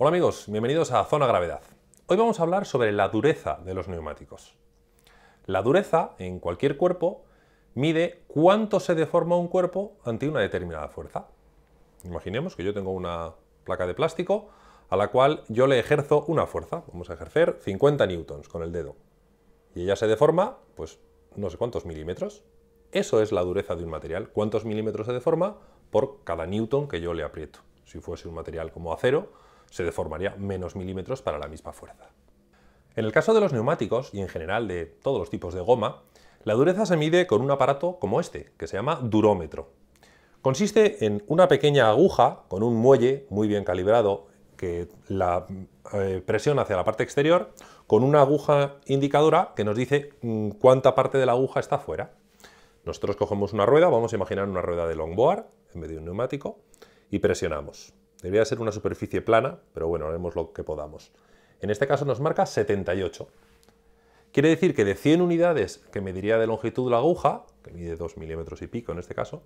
Hola amigos, bienvenidos a Zona Gravedad. Hoy vamos a hablar sobre la dureza de los neumáticos. La dureza en cualquier cuerpo mide cuánto se deforma un cuerpo ante una determinada fuerza. Imaginemos que yo tengo una placa de plástico a la cual yo le ejerzo una fuerza. Vamos a ejercer 50 newtons con el dedo. Y ella se deforma, pues no sé cuántos milímetros. Eso es la dureza de un material. ¿Cuántos milímetros se deforma? Por cada newton que yo le aprieto. Si fuese un material como acero, se deformaría menos milímetros para la misma fuerza. En el caso de los neumáticos, y en general de todos los tipos de goma, la dureza se mide con un aparato como este, que se llama durómetro. Consiste en una pequeña aguja con un muelle muy bien calibrado que la eh, presiona hacia la parte exterior con una aguja indicadora que nos dice mm, cuánta parte de la aguja está fuera. Nosotros cogemos una rueda, vamos a imaginar una rueda de longboard en medio de un neumático, y presionamos. Debería ser una superficie plana, pero bueno, haremos lo que podamos. En este caso nos marca 78. Quiere decir que de 100 unidades que mediría de longitud la aguja, que mide 2 milímetros y pico en este caso,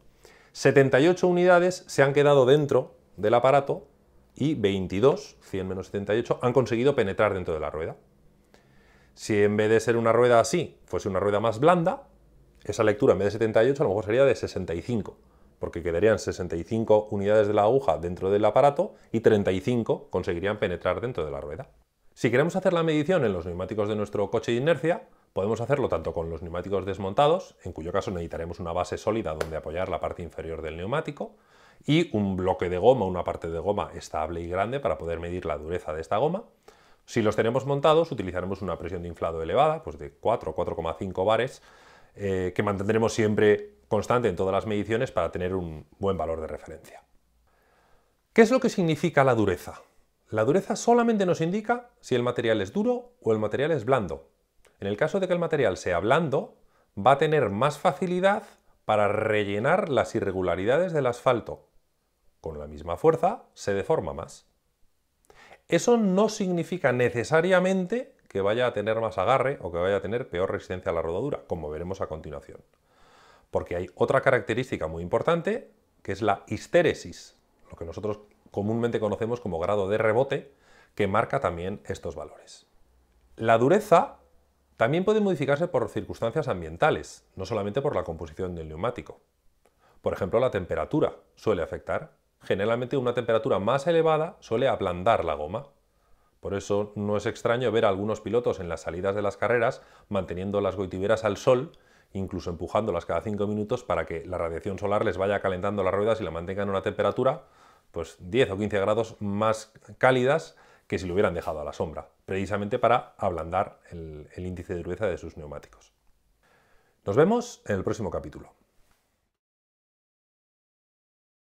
78 unidades se han quedado dentro del aparato y 22, 100 menos 78, han conseguido penetrar dentro de la rueda. Si en vez de ser una rueda así, fuese una rueda más blanda, esa lectura en vez de 78 a lo mejor sería de 65 porque quedarían 65 unidades de la aguja dentro del aparato y 35 conseguirían penetrar dentro de la rueda. Si queremos hacer la medición en los neumáticos de nuestro coche de inercia, podemos hacerlo tanto con los neumáticos desmontados, en cuyo caso necesitaremos una base sólida donde apoyar la parte inferior del neumático, y un bloque de goma, una parte de goma estable y grande para poder medir la dureza de esta goma. Si los tenemos montados, utilizaremos una presión de inflado elevada, pues de 4 o 4,5 bares, eh, que mantendremos siempre constante en todas las mediciones para tener un buen valor de referencia. ¿Qué es lo que significa la dureza? La dureza solamente nos indica si el material es duro o el material es blando. En el caso de que el material sea blando, va a tener más facilidad para rellenar las irregularidades del asfalto. Con la misma fuerza se deforma más. Eso no significa necesariamente que vaya a tener más agarre o que vaya a tener peor resistencia a la rodadura, como veremos a continuación. Porque hay otra característica muy importante, que es la histéresis, lo que nosotros comúnmente conocemos como grado de rebote, que marca también estos valores. La dureza también puede modificarse por circunstancias ambientales, no solamente por la composición del neumático. Por ejemplo, la temperatura suele afectar. Generalmente una temperatura más elevada suele aplandar la goma. Por eso no es extraño ver a algunos pilotos en las salidas de las carreras manteniendo las goitiberas al sol incluso empujándolas cada 5 minutos para que la radiación solar les vaya calentando las ruedas y la mantengan a una temperatura pues 10 o 15 grados más cálidas que si lo hubieran dejado a la sombra, precisamente para ablandar el, el índice de dureza de sus neumáticos. Nos vemos en el próximo capítulo.